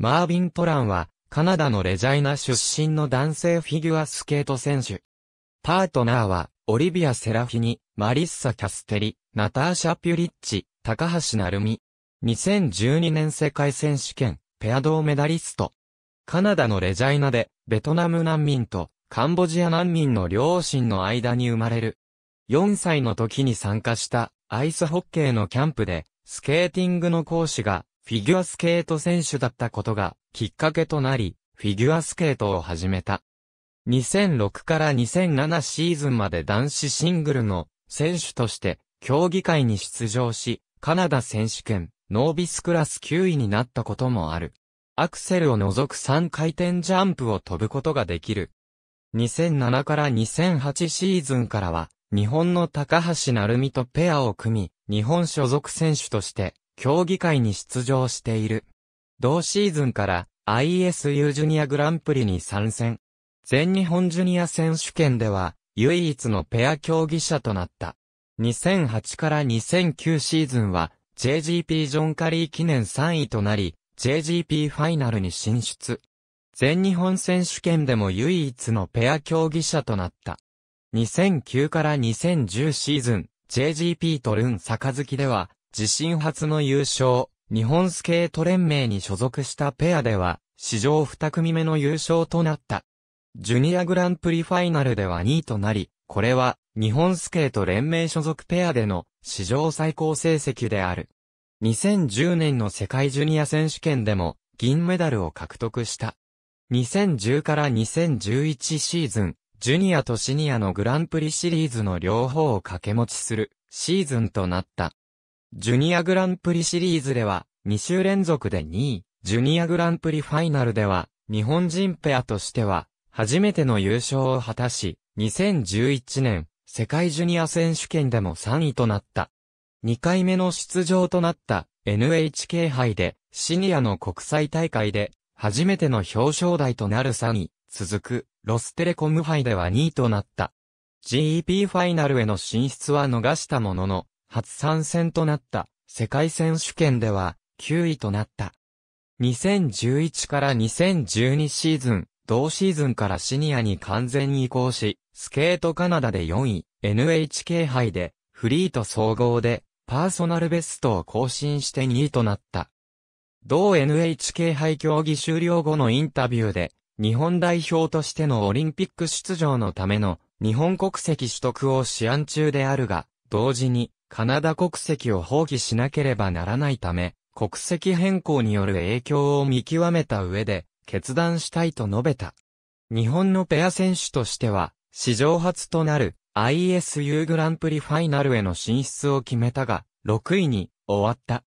マービン・トランは、カナダのレジャイナ出身の男性フィギュアスケート選手。パートナーは、オリビア・セラフィニ、マリッサ・キャステリ、ナターシャ・ピュリッチ、高橋成美。2012年世界選手権、ペアーメダリスト。カナダのレジャイナで、ベトナム難民と、カンボジア難民の両親の間に生まれる。4歳の時に参加したアイスホッケーのキャンプで、スケーティングの講師がフィギュアスケート選手だったことがきっかけとなり、フィギュアスケートを始めた。2006から2007シーズンまで男子シングルの選手として競技会に出場し、カナダ選手権、ノービスクラス9位になったこともある。アクセルを除く3回転ジャンプを飛ぶことができる。2007から2008シーズンからは、日本の高橋成美とペアを組み、日本所属選手として競技会に出場している。同シーズンから ISU ジュニアグランプリに参戦。全日本ジュニア選手権では唯一のペア競技者となった。2008から2009シーズンは JGP ジョンカリー記念3位となり、JGP ファイナルに進出。全日本選手権でも唯一のペア競技者となった。2009から2010シーズン、JGP とルン・サカズキでは、自身初の優勝、日本スケート連盟に所属したペアでは、史上2組目の優勝となった。ジュニアグランプリファイナルでは2位となり、これは日本スケート連盟所属ペアでの史上最高成績である。2010年の世界ジュニア選手権でも銀メダルを獲得した。2010から2011シーズン、ジュニアとシニアのグランプリシリーズの両方を掛け持ちするシーズンとなった。ジュニアグランプリシリーズでは、2週連続で2位、ジュニアグランプリファイナルでは、日本人ペアとしては、初めての優勝を果たし、2011年、世界ジュニア選手権でも3位となった。2回目の出場となった NHK 杯で、シニアの国際大会で、初めての表彰台となる3位、続く、ロステレコム杯では2位となった。GEP ファイナルへの進出は逃したものの、初参戦となった世界選手権では9位となった。2011から2012シーズン、同シーズンからシニアに完全移行し、スケートカナダで4位、NHK 杯で、フリーと総合で、パーソナルベストを更新して2位となった。同 NHK 杯競技終了後のインタビューで、日本代表としてのオリンピック出場のための日本国籍取得を試案中であるが、同時にカナダ国籍を放棄しなければならないため、国籍変更による影響を見極めた上で、決断したいと述べた。日本のペア選手としては、史上初となる ISU グランプリファイナルへの進出を決めたが、6位に終わった。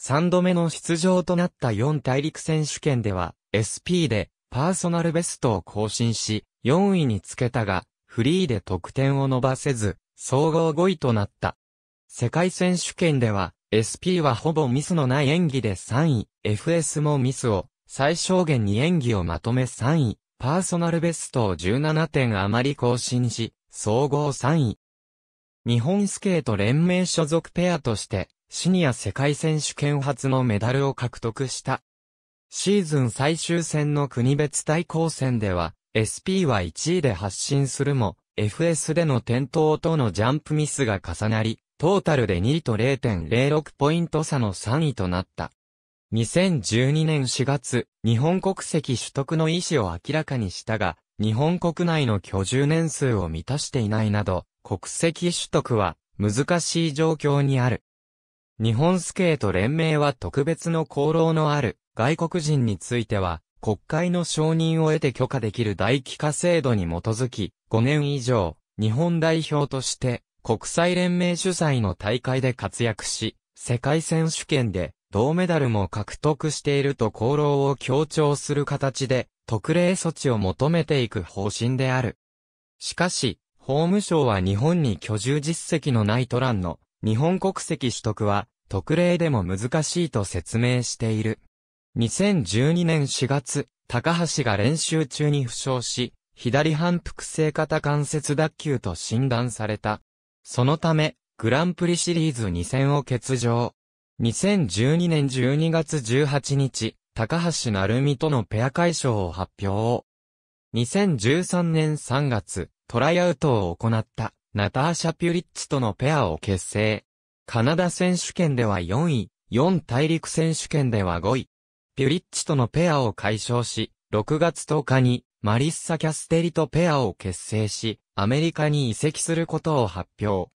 3度目の出場となった4大陸選手権では、SP でパーソナルベストを更新し、4位につけたが、フリーで得点を伸ばせず、総合5位となった。世界選手権では、SP はほぼミスのない演技で3位、FS もミスを、最小限に演技をまとめ3位、パーソナルベストを17点余り更新し、総合3位。日本スケート連盟所属ペアとして、シニア世界選手権初のメダルを獲得した。シーズン最終戦の国別対抗戦では、SP は1位で発進するも、FS での転倒とのジャンプミスが重なり、トータルで2位と0.06ポイント差の3位となった。2012年4月、日本国籍取得の意思を明らかにしたが、日本国内の居住年数を満たしていないなど、国籍取得は難しい状況にある。日本スケート連盟は特別の功労のある外国人については、国会の承認を得て許可できる大規化制度に基づき、5年以上、日本代表として、国際連盟主催の大会で活躍し、世界選手権で銅メダルも獲得していると功労を強調する形で特例措置を求めていく方針である。しかし、法務省は日本に居住実績のないトランの日本国籍取得は特例でも難しいと説明している。2012年4月、高橋が練習中に負傷し、左反復性型関節脱臼と診断された。そのため、グランプリシリーズ2戦を欠場。2012年12月18日、高橋成美とのペア解消を発表。2013年3月、トライアウトを行ったナターシャ・ピュリッチとのペアを結成。カナダ選手権では4位、4大陸選手権では5位。ピュリッチとのペアを解消し、6月10日にマリッサ・キャステリとペアを結成し、アメリカに移籍することを発表。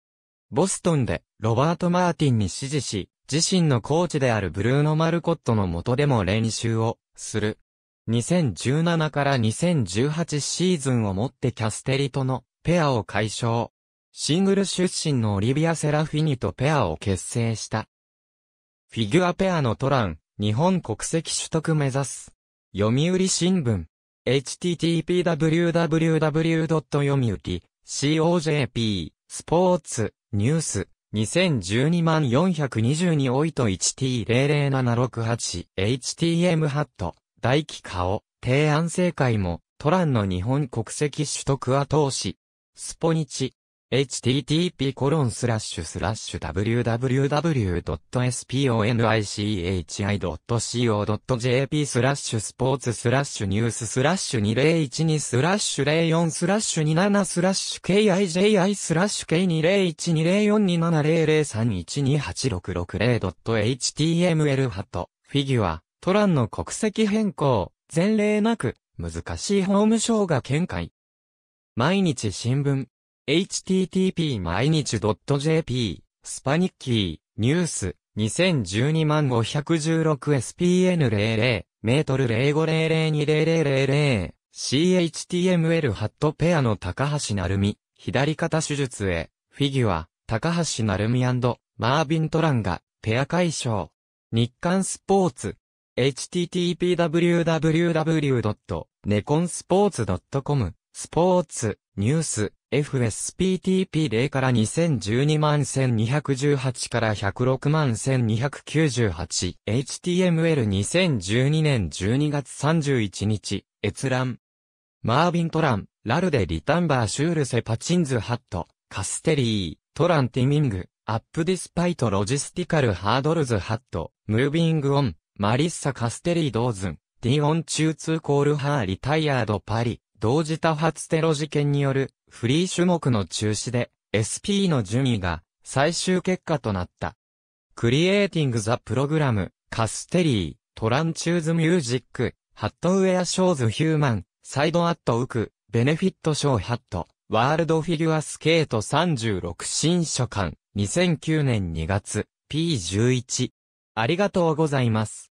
ボストンで、ロバート・マーティンに指示し、自身のコーチであるブルーノ・マルコットの下でも練習を、する。2017から2018シーズンをもってキャステリとのペアを解消。シングル出身のオリビア・セラフィニとペアを結成した。フィギュアペアのトラン、日本国籍取得目指す。読売新聞。h t t p w w w y o m u i c o j p スポーツニュース2012万4 2 2においと 1T00768 HTM ハット大気顔提案正解もトランの日本国籍取得後押しスポニチ http://www.sponichi.co.jp スラッシュスポーツスラッシュニューススラッシュ2012スラッシュ04スラッシュ27スラッシュ kiji スラッシュ k 2 0 1 2 4 2 7 0 3 1 2 8 6 6 0 h t m l ハット、フィギュア、トランの国籍変更、前例なく、難しい法務省が見解。毎日新聞。http 毎日 .jp、スパニッキー、ニュース、2012万 516spn00、メートル05002000、CHTML ハットペアの高橋成美、左肩手術へ、フィギュア、高橋成美マービントランが、ペア解消。日刊スポーツ、http://www.neconsports.com、スポーツ、ニュース、FSPTP0 から2012万1218から106万1298 HTML2012 年12月31日閲覧マービン・トラン、ラルデ・リタンバー・シュールセ・パチンズ・ハット、カステリー、トラン・ティミング、アップ・ディスパイト・ロジスティカル・ハードルズ・ハット、ムービング・オン、マリッサ・カステリー・ドーズン、ディオン・中通コール・ハー・リタイアード・パリ、同時多発テロ事件によるフリー種目の中止で、SP の順位が最終結果となった。クリエイティング・ザ・プログラム、カステリー、トランチューズ・ミュージック、ハットウェア・ショーズ・ヒューマン、サイド・アット・ウク、ベネフィット・ショー・ハット、ワールド・フィギュア・スケート36新書館、2009年2月、P11。ありがとうございます。